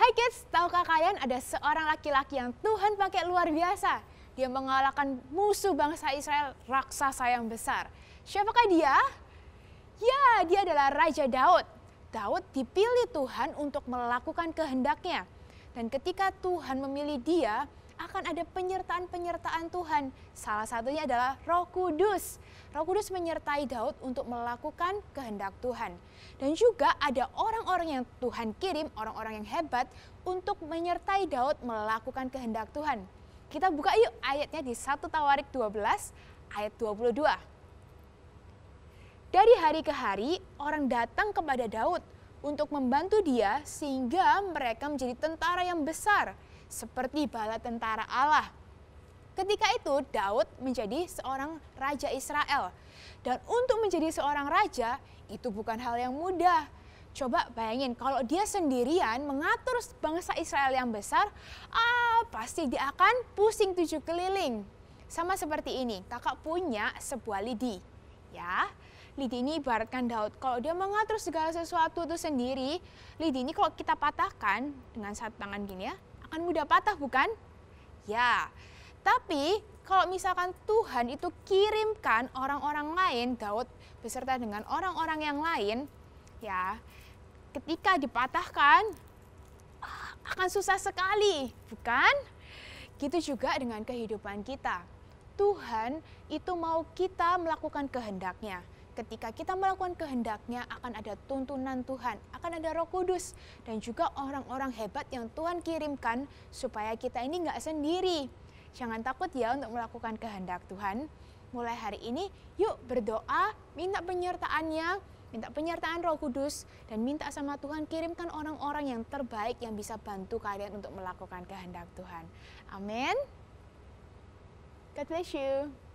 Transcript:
Hai kids, tahukah kalian ada seorang laki-laki yang Tuhan pakai luar biasa? Dia mengalahkan musuh bangsa Israel, raksasa yang besar. Siapakah dia? Ya, dia adalah Raja Daud. Daud dipilih Tuhan untuk melakukan kehendaknya. Dan ketika Tuhan memilih dia, akan ada penyertaan-penyertaan Tuhan. Salah satunya adalah Roh Kudus. Roh Kudus menyertai Daud untuk melakukan kehendak Tuhan. Dan juga ada orang-orang yang Tuhan kirim, orang-orang yang hebat untuk menyertai Daud melakukan kehendak Tuhan. Kita buka yuk ayatnya di 1 Tawarik 12 ayat 22. Dari hari ke hari orang datang kepada Daud untuk membantu dia sehingga mereka menjadi tentara yang besar seperti bala tentara Allah. Ketika itu Daud menjadi seorang raja Israel. Dan untuk menjadi seorang raja itu bukan hal yang mudah. Coba bayangin kalau dia sendirian mengatur bangsa Israel yang besar, ah pasti dia akan pusing tujuh keliling. Sama seperti ini, kakak punya sebuah lidi. Ya, lidi ini ibaratkan Daud. Kalau dia mengatur segala sesuatu itu sendiri, lidi ini kalau kita patahkan dengan satu tangan gini ya, akan mudah patah bukan? Ya, tapi kalau misalkan Tuhan itu kirimkan orang-orang lain, Daud beserta dengan orang-orang yang lain, ya ketika dipatahkan akan susah sekali, bukan? Gitu juga dengan kehidupan kita. Tuhan itu mau kita melakukan kehendaknya ketika kita melakukan kehendaknya akan ada tuntunan Tuhan, akan ada roh kudus dan juga orang-orang hebat yang Tuhan kirimkan supaya kita ini nggak sendiri. Jangan takut ya untuk melakukan kehendak Tuhan. Mulai hari ini yuk berdoa, minta penyertaannya, minta penyertaan roh kudus dan minta sama Tuhan kirimkan orang-orang yang terbaik yang bisa bantu kalian untuk melakukan kehendak Tuhan. Amin. God bless you.